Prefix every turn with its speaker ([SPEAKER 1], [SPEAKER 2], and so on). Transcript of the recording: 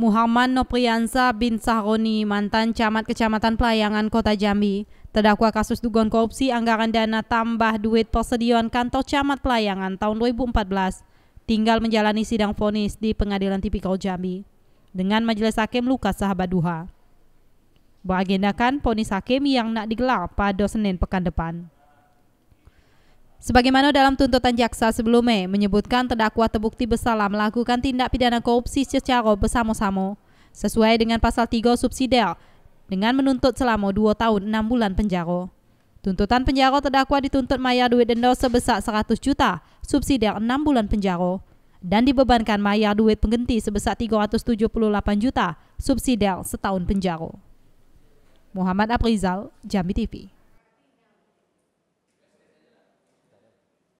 [SPEAKER 1] Muhammad Nopriansa bin Sahroni, mantan camat Kecamatan Pelayangan Kota Jambi, terdakwa kasus dugaan korupsi anggaran dana tambah duit persediaan kantor camat Pelayangan tahun 2014, tinggal menjalani sidang fonis di Pengadilan tipikal Jambi dengan Majelis Hakim Lukas Sahabat Duha. Beragendakan fonis hakim yang nak digelar pada Senin pekan depan. Sebagaimana dalam tuntutan jaksa sebelumnya menyebutkan terdakwa terbukti bersalah melakukan tindak pidana korupsi secara bersama-sama sesuai dengan pasal 3 subsidiar dengan menuntut selama 2 tahun 6 bulan penjara. Tuntutan penjara terdakwa dituntut Maya duit denda sebesar 100 juta, subsidiar 6 bulan penjara dan dibebankan Maya duit pengganti sebesar 378 juta, subsidiar setahun penjara. Muhammad Aprizal, Jambi TV.